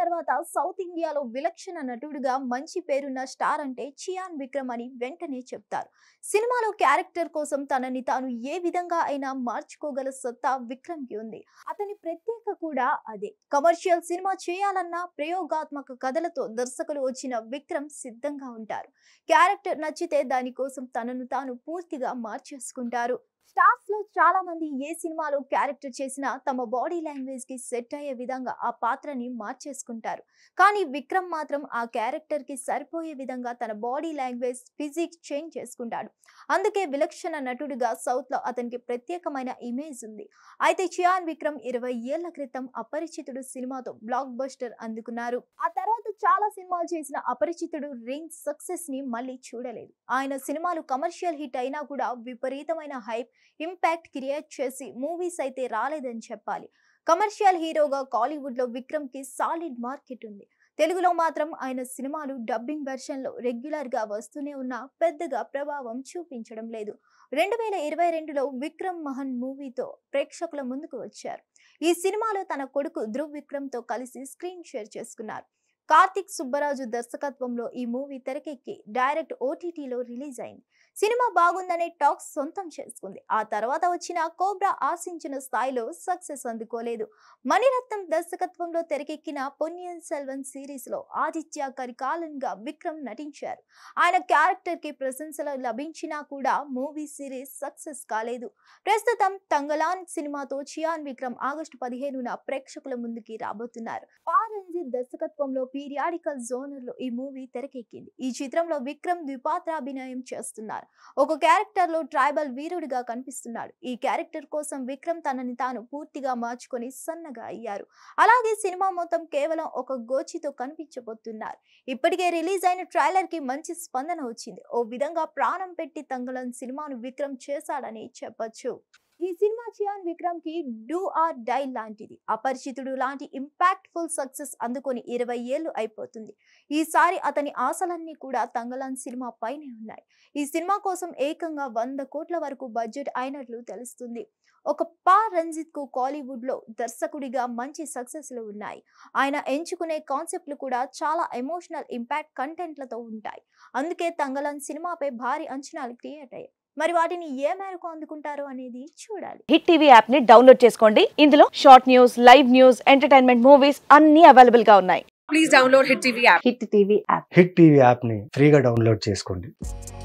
తర్వాత సౌత్ ఇండియాలో విలక్షణ నటుడుగా మంచి పేరున్న స్టార్ అంటే చియాన్ విక్రమ్ అని వెంటనే చెప్తారు సినిమాలో క్యారెక్టర్ కోసం తనని తాను ఏ విధంగా అయినా మార్చుకోగల సత్తా విక్రమ్ కి ఉంది అతని ప్రత్యేక కూడా అదే కమర్షియల్ సినిమా చేయాలన్న ప్రయోగాత్మక కథలతో దర్శకులు వచ్చిన విక్రమ్ సిద్ధంగా ఉంటారు క్యారెక్టర్ నచ్చితే దానికోసం తనను తాను పూర్తిగా మార్చేసుకుంటారు స్టార్స్ లో చాలా మంది ఏ సినిమాలో క్యారెక్టర్ చేసినా తమ బాడీ లాంగ్వేజ్ కి సెట్ అయ్యే విధంగా ఆ పాత్రని మార్చేసుకుంటారు కానీ విక్రమ్ మాత్రం ఆ క్యారెక్టర్ కి సరిపోయే విధంగా తన బాడీ లాంగ్వేజ్ ఫిజిక్ చేంజ్ చేసుకుంటాడు అందుకే విలక్షణ నటుడిగా సౌత్ లో అతనికి ప్రత్యేకమైన ఇమేజ్ ఉంది అయితే చియాన్ విక్రమ్ ఇరవై ఏళ్ల క్రితం అపరిచితుడు సినిమాతో బ్లాక్ బస్టర్ అందుకున్నారు చాలా సినిమాలు చేసిన అపరిచితుడు రేంజ్ సక్సెస్ ని మళ్ళీ చూడలేదు ఆయన సినిమాలు కమర్షియల్ హిట్ అయినా కూడా విపరీతమైన హైప్ ఇంపాక్ట్ క్రియేట్ చేసి మూవీస్ అయితే రాలేదని చెప్పాలి కమర్షియల్ హీరోగా కాలీవుడ్ లో విక్రమ్ కి సాలిడ్ మార్కెట్ ఉంది తెలుగులో మాత్రం ఆయన సినిమాలు డబ్బింగ్ వెర్షన్లో రెగ్యులర్గా వస్తూనే ఉన్నా పెద్దగా ప్రభావం చూపించడం లేదు రెండు వేల ఇరవై రెండులో విక్రమ్ మహన్ మూవీతో ప్రేక్షకుల ముందుకు వచ్చారు ఈ సినిమాలో తన కొడుకు ధృవ్ విక్రమ్తో కలిసి స్క్రీన్ షేర్ చేసుకున్నారు కార్తిక్ సుబ్బరాజు దర్శకత్వంలో ఈ మూవీ తెరకెక్కి డైరెక్ట్ ఓటీటీలో రిలీజ్ అయింది సినిమా బాగుందనే టాక్స్ సొంతం చేసుకుంది ఆ తర్వాత వచ్చిన కోబ్రా ఆశించిన స్థాయిలో సక్సెస్ అందుకోలేదు మణిరత్నం దర్శకత్వంలో తెరకెక్కిన పొన్నియన్ సెల్వన్ సిరీస్ లో ఆదిత్య కరికాలన్ గా విక్రమ్ నటించారు ఆయన క్యారెక్టర్ కి ప్రశంసలు లభించినా కూడా మూవీ సిరీస్ సక్సెస్ కాలేదు ప్రస్తుతం తంగలాన్ సినిమాతో చియాన్ విక్రమ్ ఆగస్టు పదిహేనున ప్రేక్షకుల ముందుకి రాబోతున్నారు పారన్ అజిత్ దర్శకత్వంలో పీరియాడికల్ జోనర్ లో ఈ మూవీ తెరకెక్కింది ఈ చిత్రంలో విక్రమ్ ద్విపాత్ర అభినయం చేస్తున్నారు ఒక క్యారెక్టర్ లో ట్రైబల్ వీరుడిగా కనిపిస్తున్నాడు ఈ క్యారెక్టర్ కోసం విక్రమ్ తనని తాను పూర్తిగా మార్చుకొని సన్నగా అయ్యారు అలాగే సినిమా మొత్తం కేవలం ఒక గోచితో కనిపించబోతున్నారు ఇప్పటికే రిలీజ్ అయిన ట్రైలర్ కి మంచి స్పందన వచ్చింది ఓ విధంగా ప్రాణం పెట్టి తంగళం సినిమాను విక్రమ్ చేశాడని చెప్పచ్చు ఈ సినిమా చియాన్ విక్రమ్ కి డూ ఆర్ డై లాంటిది అపరిచితుడు లాంటి ఇంపాక్ట్ ఫుల్ సక్సెస్ అందుకొని ఇరవై ఏళ్ళు అయిపోతుంది ఈసారి అతని ఆశలన్నీ కూడా తంగలాన్ సినిమా పైనే ఉన్నాయి ఈ సినిమా కోసం ఏకంగా వంద కోట్ల వరకు బడ్జెట్ అయినట్లు తెలుస్తుంది ఒక పా రంజిత్ కు కాలీవుడ్ లో దర్శకుడిగా మంచి సక్సెస్లు ఉన్నాయి ఆయన ఎంచుకునే కాన్సెప్ట్లు కూడా చాలా ఎమోషనల్ ఇంపాక్ట్ కంటెంట్లతో ఉంటాయి అందుకే తంగలాన్ సినిమాపై భారీ అంచనాలు క్రియేట్ అయ్యాయి మరి వాటిని ఏ మేరకు అందుకుంటారో అనేది చూడాలి హిట్ టీవీ యాప్ ని డౌన్లోడ్ చేసుకోండి ఇందులో short news live news entertainment movies అన్ని అవైలబుల్ గా ఉన్నాయి please download hit TV app hit TV app hit TV app ని ఫ్రీగా డౌన్లోడ్ చేసుకోండి